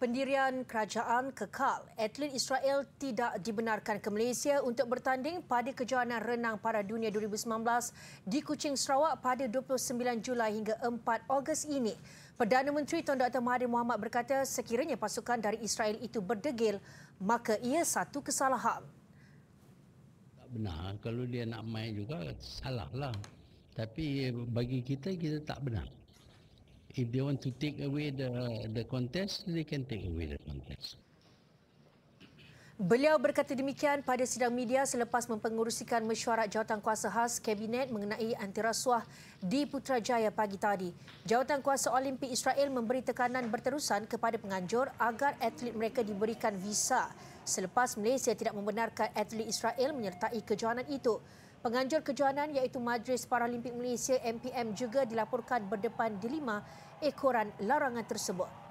pendirian kerajaan kekal. Atlet Israel tidak dibenarkan ke Malaysia untuk bertanding pada kejohanan renang para dunia 2019 di Kuching Sarawak pada 29 Julai hingga 4 Ogos ini. Perdana Menteri Tuan Dr. Mahathir Mohamad berkata sekiranya pasukan dari Israel itu berdegil, maka ia satu kesalahan. Tak benar. Kalau dia nak main juga, salahlah. Tapi bagi kita, kita tak benar if they want to take away the the contest they can take away the contest Beliau berkata demikian pada sidang media selepas mempengerusikan mesyuarat Jawatan Kuasa khas Kabinet mengenai anti-rasuah di Putrajaya pagi tadi. Jawatan Kuasa Olimpik Israel memberi tekanan berterusan kepada penganjur agar atlet mereka diberikan visa selepas Malaysia tidak membenarkan atlet Israel menyertai kejohanan itu. Penganjur kejohanan iaitu Majlis Paralimpik Malaysia MPM juga dilaporkan berdepan dilima ekoran larangan tersebut.